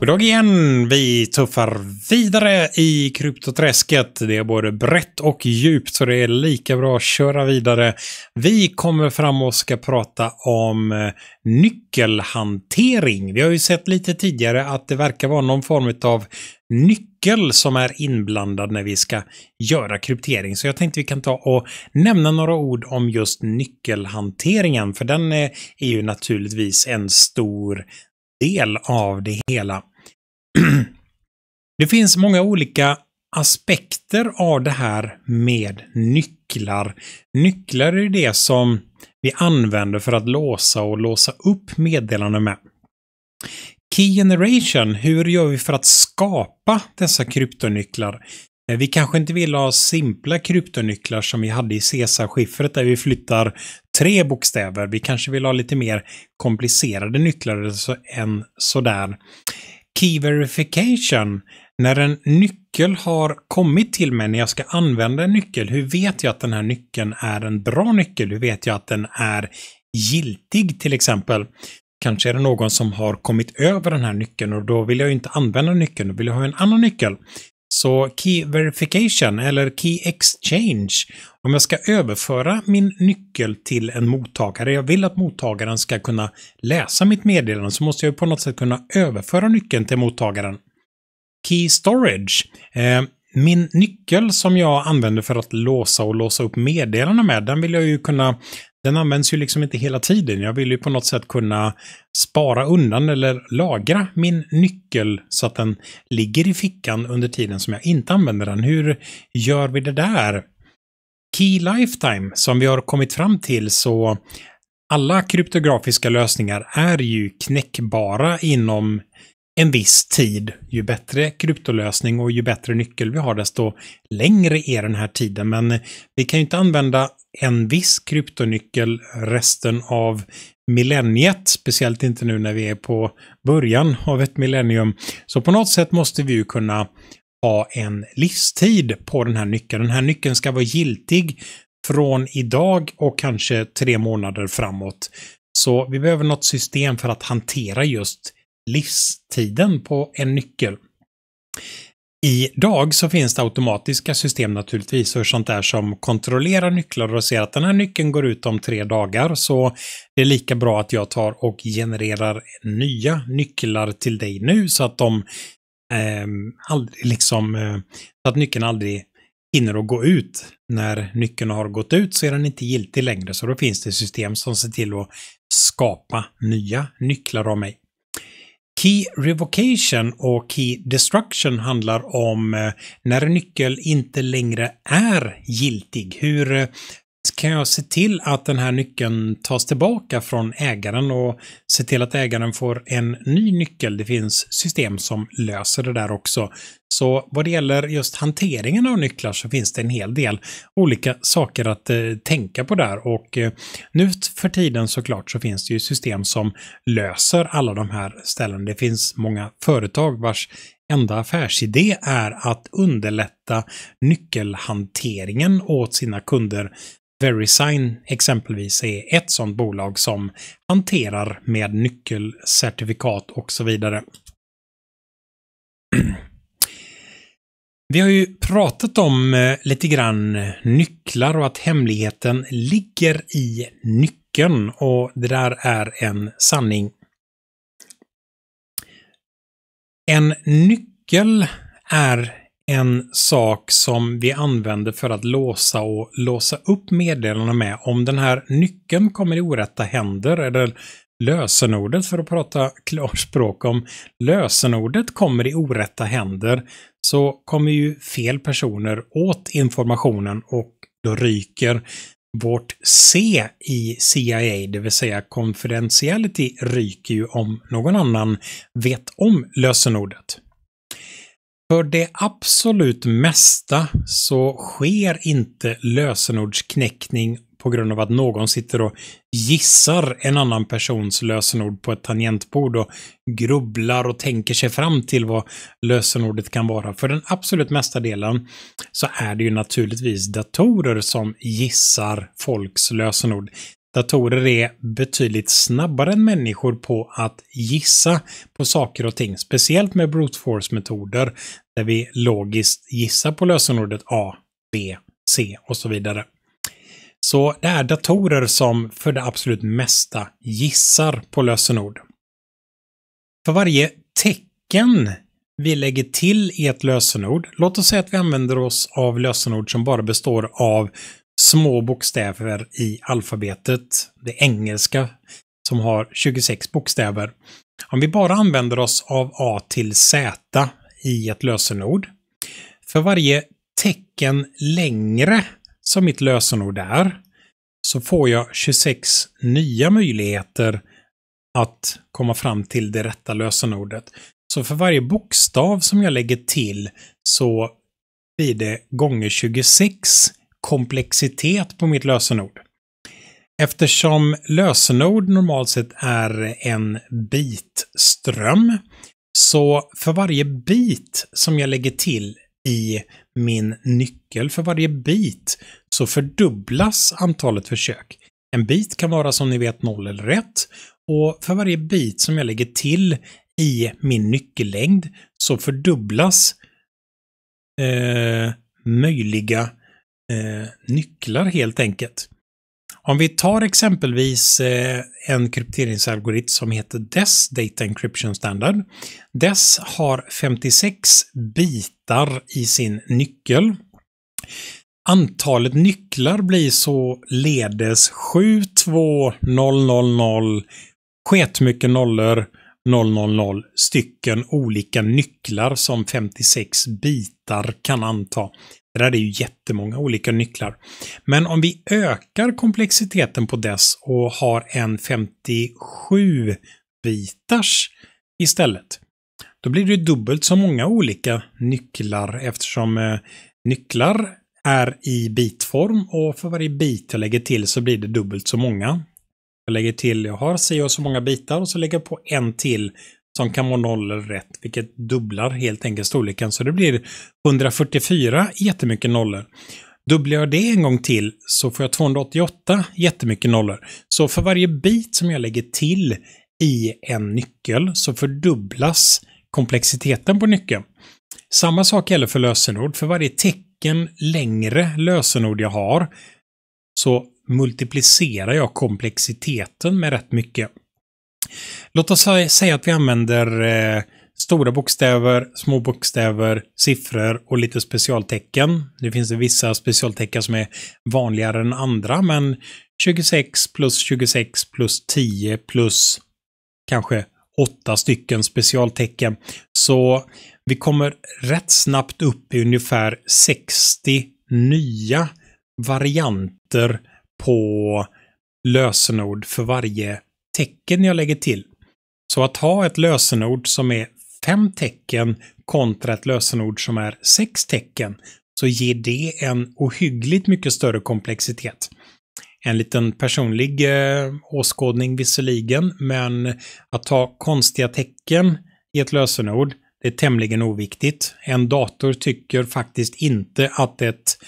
Goddag igen! Vi tuffar vidare i kryptoträsket. Det är både brett och djupt så det är lika bra att köra vidare. Vi kommer fram och ska prata om eh, nyckelhantering. Vi har ju sett lite tidigare att det verkar vara någon form av nyckel som är inblandad när vi ska göra kryptering. Så jag tänkte vi kan ta och nämna några ord om just nyckelhanteringen, för den eh, är ju naturligtvis en stor del av det hela. det finns många olika aspekter av det här med nycklar. Nycklar är det som vi använder för att låsa och låsa upp meddelanden med. Key generation, hur gör vi för att skapa dessa kryptonycklar? Eh, vi kanske inte vill ha simpla kryptonycklar som vi hade i Caesar-skiffret där vi flyttar tre bokstäver. Vi kanske vill ha lite mer komplicerade nycklar än sådär. Key verification. När en nyckel har kommit till mig när jag ska använda en nyckel, hur vet jag att den här nyckeln är en bra nyckel? Hur vet jag att den är giltig till exempel? Kanske är det någon som har kommit över den här nyckeln och då vill jag ju inte använda nyckeln, då vill jag ha en annan nyckel. Så Key Verification, eller Key Exchange, om jag ska överföra min nyckel till en mottagare, jag vill att mottagaren ska kunna läsa mitt meddelande, så måste jag på något sätt kunna överföra nyckeln till mottagaren. Key Storage. Eh, min nyckel som jag använder för att låsa och låsa upp meddelanden med, den vill jag ju kunna den används ju liksom inte hela tiden. Jag vill ju på något sätt kunna spara undan eller lagra min nyckel så att den ligger i fickan under tiden som jag inte använder den. Hur gör vi det där? Key Lifetime, som vi har kommit fram till så alla kryptografiska lösningar är ju knäckbara inom en viss tid. Ju bättre kryptolösning och ju bättre nyckel vi har, desto längre är den här tiden. Men vi kan ju inte använda en viss kryptonyckel resten av millenniet, speciellt inte nu när vi är på början av ett millennium. Så på något sätt måste vi ju kunna ha en livstid på den här nyckeln. Den här nyckeln ska vara giltig från idag och kanske tre månader framåt. Så vi behöver något system för att hantera just livstiden på en nyckel. Idag så finns det automatiska system naturligtvis och sånt där som kontrollerar nycklar och ser att den här nyckeln går ut om tre dagar så det är lika bra att jag tar och genererar nya nycklar till dig nu så att de eh, aldrig liksom, eh, så att nyckeln aldrig hinner att gå ut. När nyckeln har gått ut så är den inte giltig längre så då finns det system som ser till att skapa nya nycklar av mig. Key Revocation och Key Destruction handlar om eh, när en nyckel inte längre är giltig. Hur eh, kan jag se till att den här nyckeln tas tillbaka från ägaren och se till att ägaren får en ny nyckel. Det finns system som löser det där också. Så vad det gäller just hanteringen av nycklar så finns det en hel del olika saker att eh, tänka på där och eh, nu för tiden såklart så finns det ju system som löser alla de här ställen. Det finns många företag vars enda affärsidé är att underlätta nyckelhanteringen åt sina kunder Verisign exempelvis är ett sådant bolag som hanterar med nyckelcertifikat och så vidare. Vi har ju pratat om eh, lite grann nycklar och att hemligheten ligger i nyckeln och det där är en sanning. En nyckel är en sak som vi använder för att låsa och låsa upp meddelanden med. Om den här nyckeln kommer i orätta händer eller lösenordet, för att prata klarspråk om lösenordet kommer i orätta händer så kommer ju fel personer åt informationen och då ryker vårt C i CIA, det vill säga confidentiality, ryker ju om någon annan vet om lösenordet. För det absolut mesta så sker inte lösenordsknäckning på grund av att någon sitter och gissar en annan persons lösenord på ett tangentbord och grubblar och tänker sig fram till vad lösenordet kan vara. För den absolut mesta delen så är det ju naturligtvis datorer som gissar folks lösenord. Datorer är betydligt snabbare än människor på att gissa på saker och ting, speciellt med brute force-metoder där vi logiskt gissar på lösenordet A, B, C och så vidare. Så det är datorer som för det absolut mesta gissar på lösenord. För varje tecken vi lägger till i ett lösenord, låt oss säga att vi använder oss av lösenord som bara består av små bokstäver i alfabetet, det engelska, som har 26 bokstäver. Om vi bara använder oss av A till Z i ett lösenord, för varje tecken längre som mitt lösenord är, så får jag 26 nya möjligheter att komma fram till det rätta lösenordet. Så för varje bokstav som jag lägger till så blir det gånger 26 komplexitet på mitt lösenord. Eftersom lösenord normalt sett är en bitström så för varje bit som jag lägger till i min nyckel, för varje bit så fördubblas antalet försök. En bit kan vara som ni vet noll eller ett och för varje bit som jag lägger till i min nyckellängd så fördubblas eh, möjliga eh, nycklar helt enkelt. Om vi tar exempelvis eh, en krypteringsalgoritm som heter DES, Data Encryption Standard. DES har 56 bitar i sin nyckel. Antalet nycklar blir så ledes 72000 sketmycket nollor 000 stycken olika nycklar som 56 bitar kan anta. Det där är ju jättemånga olika nycklar. Men om vi ökar komplexiteten på dess och har en 57-bitars istället, då blir det dubbelt så många olika nycklar eftersom eh, nycklar är i bitform och för varje bit jag lägger till så blir det dubbelt så många. Jag lägger till, jag har si och så många bitar och så lägger jag på en till som kan vara noll eller rätt, vilket dubblar helt enkelt storleken. Så det blir 144 jättemycket nollor. Dubblar jag det en gång till så får jag 288 jättemycket nollor. Så för varje bit som jag lägger till i en nyckel så fördubblas komplexiteten på nyckeln. Samma sak gäller för lösenord. För varje tecken längre lösenord jag har så multiplicerar jag komplexiteten med rätt mycket. Låt oss säga att vi använder eh, stora bokstäver, små bokstäver, siffror och lite specialtecken. Det finns vissa specialtecken som är vanligare än andra, men 26 plus 26 plus 10 plus kanske åtta stycken specialtecken. Så vi kommer rätt snabbt upp i ungefär 60 nya varianter på lösenord för varje tecken jag lägger till. Så att ha ett lösenord som är fem tecken kontra ett lösenord som är sex tecken så ger det en ohyggligt mycket större komplexitet. En liten personlig eh, åskådning visserligen, men att ta konstiga tecken i ett lösenord, det är tämligen oviktigt. En dator tycker faktiskt inte att ett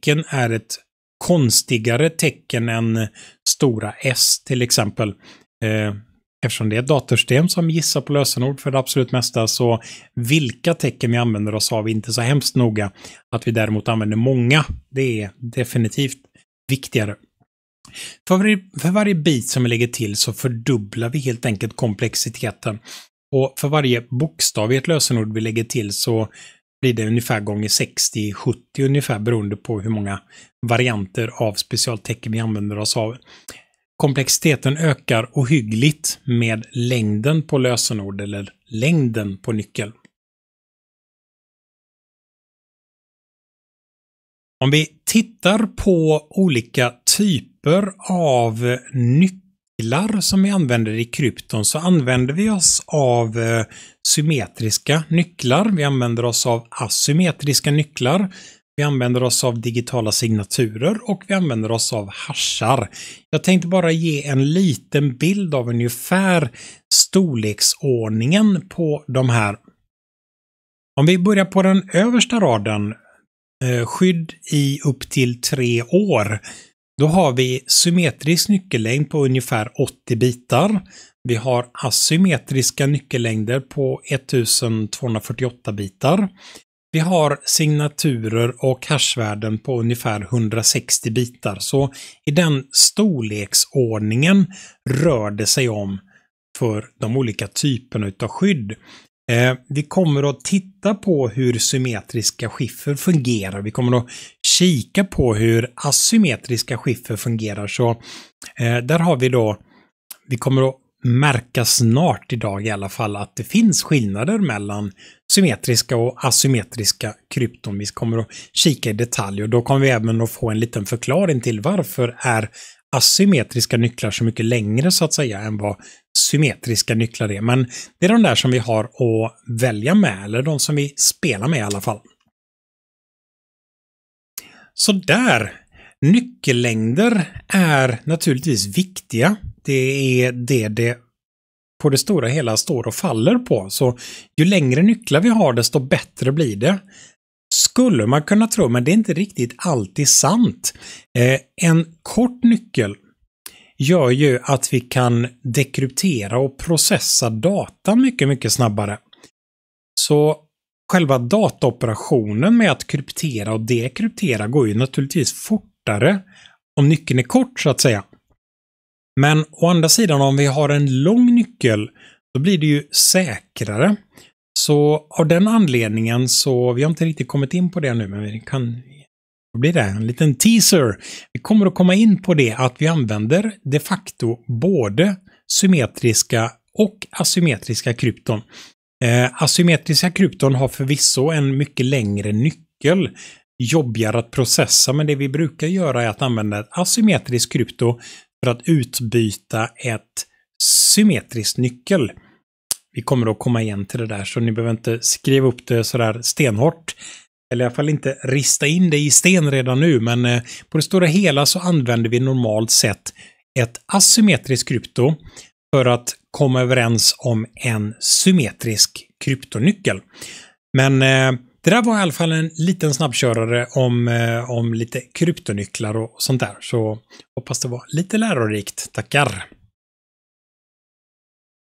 tecken är ett konstigare tecken än stora S till exempel. Eh, eftersom det är ett datorsystem som gissar på lösenord för det absolut mesta så vilka tecken vi använder oss av är inte så hemskt noga. Att vi däremot använder många, det är definitivt viktigare. För varje, för varje bit som vi lägger till så fördubblar vi helt enkelt komplexiteten. Och för varje bokstav i ett lösenord vi lägger till så blir det ungefär gånger 60-70 ungefär beroende på hur många varianter av specialtecken vi använder oss av. Komplexiteten ökar ohyggligt med längden på lösenord eller längden på nyckel. Om vi tittar på olika typer av nyckel nycklar som vi använder i krypton så använder vi oss av eh, symmetriska nycklar. Vi använder oss av asymmetriska nycklar. Vi använder oss av digitala signaturer och vi använder oss av hashar. Jag tänkte bara ge en liten bild av ungefär storleksordningen på de här. Om vi börjar på den översta raden, eh, skydd i upp till tre år, då har vi symmetrisk nyckellängd på ungefär 80 bitar. Vi har asymmetriska nyckellängder på 1248 bitar. Vi har signaturer och hashvärden på ungefär 160 bitar, så i den storleksordningen rör det sig om för de olika typerna utav skydd. Eh, vi kommer att titta på hur symmetriska skiffer fungerar. Vi kommer att kika på hur asymmetriska skiffer fungerar så eh, där har vi då, vi kommer att märka snart idag i alla fall att det finns skillnader mellan symmetriska och asymmetriska krypton. Vi kommer att kika i detalj och då kommer vi även att få en liten förklaring till varför är asymmetriska nycklar så mycket längre så att säga än vad symmetriska nycklar är. Men det är de där som vi har att välja med, eller de som vi spelar med i alla fall. Sådär! Nyckellängder är naturligtvis viktiga. Det är det det på det stora hela står och faller på. Så ju längre nycklar vi har desto bättre blir det. Skulle man kunna tro, men det är inte riktigt alltid sant. Eh, en kort nyckel gör ju att vi kan dekryptera och processa data mycket, mycket snabbare. Så själva dataoperationen med att kryptera och dekryptera går ju naturligtvis fortare om nyckeln är kort så att säga. Men å andra sidan om vi har en lång nyckel då blir det ju säkrare. Så av den anledningen så, vi har inte riktigt kommit in på det nu men vi kan vad blir det? En liten teaser. Vi kommer att komma in på det att vi använder de facto både symmetriska och asymmetriska krypton. Eh, asymmetriska krypton har förvisso en mycket längre nyckel, jobbigare att processa, men det vi brukar göra är att använda ett asymmetriskt krypto för att utbyta ett symmetriskt nyckel. Vi kommer att komma igen till det där, så ni behöver inte skriva upp det sådär stenhårt. Eller i alla fall inte rista in det i sten redan nu, men eh, på det stora hela så använder vi normalt sett ett asymmetriskt krypto för att komma överens om en symmetrisk kryptonyckel. Men eh, det där var i alla fall en liten snabbkörare om, eh, om lite kryptonycklar och sånt där. Så hoppas det var lite lärorikt. Tackar!